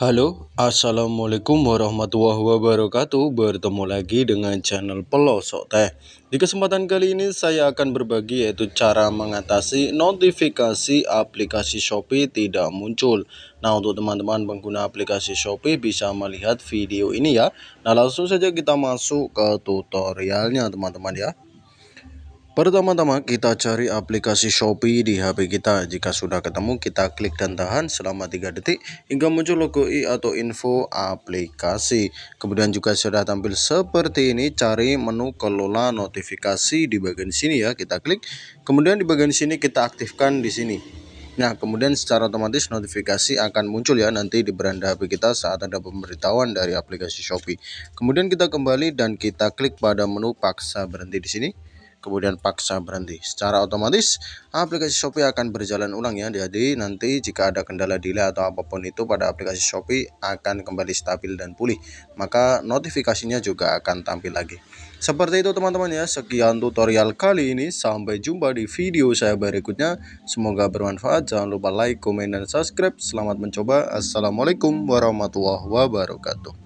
Halo, Assalamualaikum warahmatullahi wabarakatuh Bertemu lagi dengan channel Pelosok Teh Di kesempatan kali ini saya akan berbagi yaitu cara mengatasi notifikasi aplikasi Shopee tidak muncul Nah untuk teman-teman pengguna aplikasi Shopee bisa melihat video ini ya Nah langsung saja kita masuk ke tutorialnya teman-teman ya Pertama-tama kita cari aplikasi Shopee di HP kita. Jika sudah ketemu kita klik dan tahan selama 3 detik hingga muncul logo i atau info aplikasi. Kemudian juga sudah tampil seperti ini cari menu kelola notifikasi di bagian sini ya kita klik. Kemudian di bagian sini kita aktifkan di sini. Nah, kemudian secara otomatis notifikasi akan muncul ya nanti di beranda HP kita saat ada pemberitahuan dari aplikasi Shopee. Kemudian kita kembali dan kita klik pada menu paksa berhenti di sini kemudian paksa berhenti. Secara otomatis aplikasi Shopee akan berjalan ulang ya. Jadi nanti jika ada kendala delay atau apapun itu pada aplikasi Shopee akan kembali stabil dan pulih. Maka notifikasinya juga akan tampil lagi. Seperti itu teman-teman ya. Sekian tutorial kali ini. Sampai jumpa di video saya berikutnya. Semoga bermanfaat. Jangan lupa like, komen, dan subscribe. Selamat mencoba. Assalamualaikum warahmatullahi wabarakatuh.